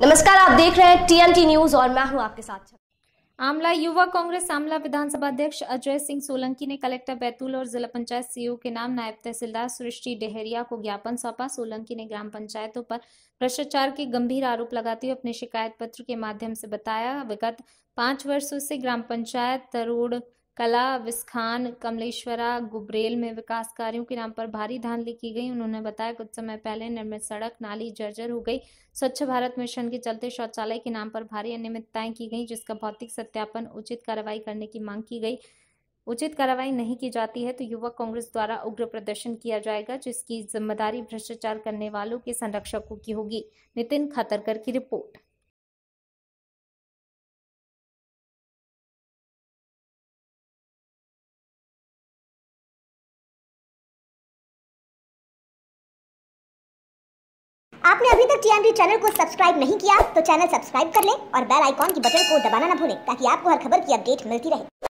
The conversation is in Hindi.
नमस्कार आप देख रहे हैं टीएनटी न्यूज और मैं हूं आपके साथ आमला युवा कांग्रेस आमला विधानसभा अध्यक्ष अजय सिंह सोलंकी ने कलेक्टर बैतूल और जिला पंचायत सीईओ के नाम नायब तहसीलदार सृष्टि डेहरिया को ज्ञापन सौंपा सोलंकी ने ग्राम पंचायतों पर भ्रष्टाचार के गंभीर आरोप लगाते हुए अपने शिकायत पत्र के माध्यम से बताया विगत पांच वर्षों से ग्राम पंचायत तरोड़ कला विस्खान कमलेश्वरा गुबरेल में विकास कार्यों के नाम पर भारी धांधली की गई उन्होंने बताया कुछ समय पहले निर्मित सड़क नाली जर्जर हो गई स्वच्छ भारत मिशन के चलते शौचालय के नाम पर भारी अनियमितताएं की गई जिसका भौतिक सत्यापन उचित कार्रवाई करने की मांग की गई उचित कार्रवाई नहीं की जाती है तो युवक कांग्रेस द्वारा उग्र प्रदर्शन किया जाएगा जिसकी जिम्मेदारी भ्रष्टाचार करने वालों के संरक्षकों की होगी नितिन खतरकर की रिपोर्ट आपने अभी तक टीएमडी चैनल को सब्सक्राइब नहीं किया तो चैनल सब्सक्राइब कर लें और बेल आइकॉन की बटन को दबाना ना भूलें ताकि आपको हर खबर की अपडेट मिलती रहे